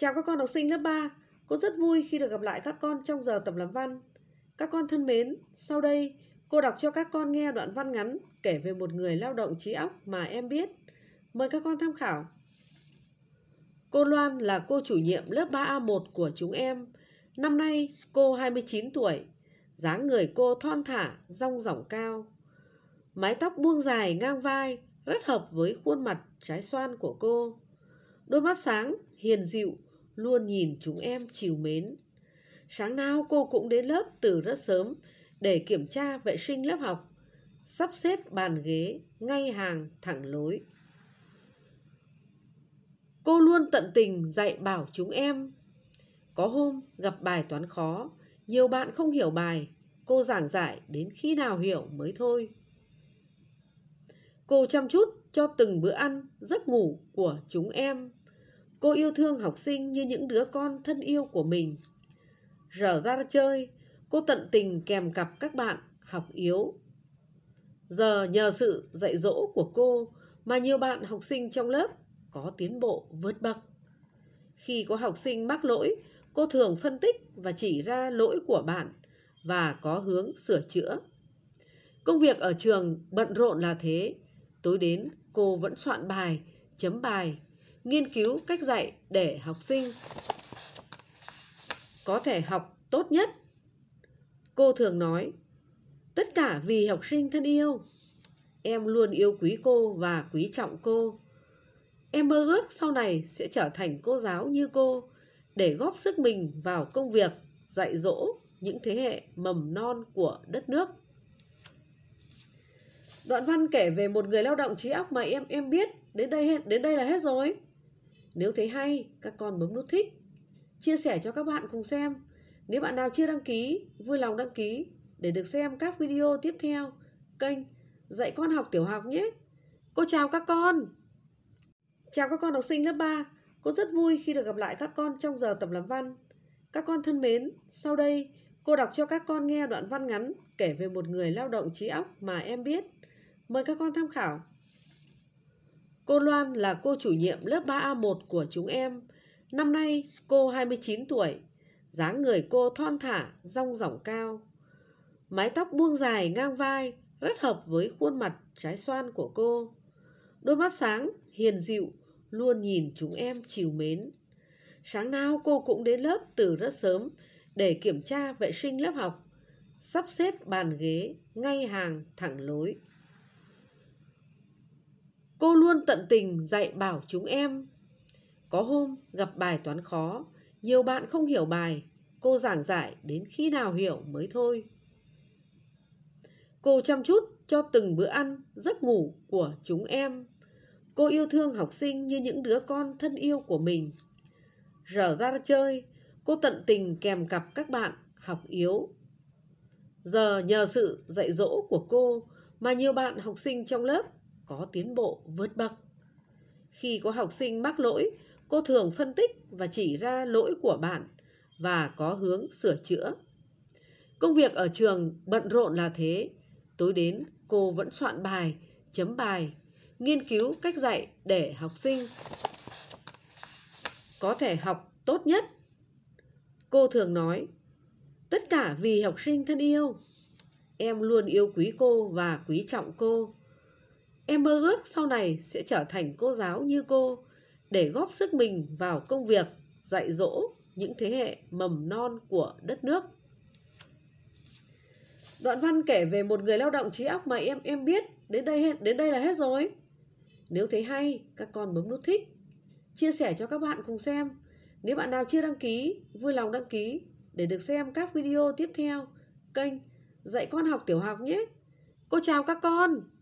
Chào các con học sinh lớp 3, cô rất vui khi được gặp lại các con trong giờ tập làm văn. Các con thân mến, sau đây cô đọc cho các con nghe đoạn văn ngắn kể về một người lao động trí óc mà em biết. Mời các con tham khảo. Cô Loan là cô chủ nhiệm lớp 3A1 của chúng em. Năm nay cô 29 tuổi, dáng người cô thon thả, rong rỏng cao. Mái tóc buông dài ngang vai, rất hợp với khuôn mặt trái xoan của cô. Đôi mắt sáng, hiền dịu, luôn nhìn chúng em chiều mến. Sáng nào cô cũng đến lớp từ rất sớm để kiểm tra vệ sinh lớp học, sắp xếp bàn ghế ngay hàng thẳng lối. Cô luôn tận tình dạy bảo chúng em. Có hôm gặp bài toán khó, nhiều bạn không hiểu bài, cô giảng giải đến khi nào hiểu mới thôi. Cô chăm chút cho từng bữa ăn, giấc ngủ của chúng em Cô yêu thương học sinh như những đứa con thân yêu của mình. Giờ ra chơi, cô tận tình kèm cặp các bạn học yếu. Giờ nhờ sự dạy dỗ của cô mà nhiều bạn học sinh trong lớp có tiến bộ vượt bậc. Khi có học sinh mắc lỗi, cô thường phân tích và chỉ ra lỗi của bạn và có hướng sửa chữa. Công việc ở trường bận rộn là thế, tối đến cô vẫn soạn bài, chấm bài nghiên cứu cách dạy để học sinh có thể học tốt nhất. Cô thường nói, tất cả vì học sinh thân yêu. Em luôn yêu quý cô và quý trọng cô. Em mơ ước sau này sẽ trở thành cô giáo như cô để góp sức mình vào công việc dạy dỗ những thế hệ mầm non của đất nước. Đoạn văn kể về một người lao động trí óc mà em em biết đến đây đến đây là hết rồi. Nếu thấy hay, các con bấm nút thích. Chia sẻ cho các bạn cùng xem. Nếu bạn nào chưa đăng ký, vui lòng đăng ký để được xem các video tiếp theo kênh Dạy con học tiểu học nhé. Cô chào các con. Chào các con học sinh lớp 3. Cô rất vui khi được gặp lại các con trong giờ tập làm văn. Các con thân mến, sau đây cô đọc cho các con nghe đoạn văn ngắn kể về một người lao động trí óc mà em biết. Mời các con tham khảo. Cô Loan là cô chủ nhiệm lớp 3A1 của chúng em. Năm nay cô 29 tuổi, dáng người cô thon thả, rong rỏng cao. Mái tóc buông dài ngang vai, rất hợp với khuôn mặt trái xoan của cô. Đôi mắt sáng, hiền dịu, luôn nhìn chúng em chiều mến. Sáng nào cô cũng đến lớp từ rất sớm để kiểm tra vệ sinh lớp học, sắp xếp bàn ghế ngay hàng thẳng lối luôn tận tình dạy bảo chúng em. Có hôm gặp bài toán khó, nhiều bạn không hiểu bài, cô giảng giải đến khi nào hiểu mới thôi. Cô chăm chút cho từng bữa ăn, giấc ngủ của chúng em. Cô yêu thương học sinh như những đứa con thân yêu của mình. Rở ra chơi, cô tận tình kèm cặp các bạn học yếu. Giờ nhờ sự dạy dỗ của cô mà nhiều bạn học sinh trong lớp có tiến bộ vượt bậc. Khi có học sinh mắc lỗi, cô thường phân tích và chỉ ra lỗi của bạn và có hướng sửa chữa. Công việc ở trường bận rộn là thế, tối đến cô vẫn soạn bài, chấm bài, nghiên cứu cách dạy để học sinh có thể học tốt nhất. Cô thường nói, tất cả vì học sinh thân yêu. Em luôn yêu quý cô và quý trọng cô. Em mơ ước sau này sẽ trở thành cô giáo như cô để góp sức mình vào công việc dạy dỗ những thế hệ mầm non của đất nước. Đoạn văn kể về một người lao động trí óc mà em em biết, đến đây hết, đến đây là hết rồi. Nếu thấy hay, các con bấm nút thích, chia sẻ cho các bạn cùng xem. Nếu bạn nào chưa đăng ký, vui lòng đăng ký để được xem các video tiếp theo kênh Dạy con học tiểu học nhé. Cô chào các con.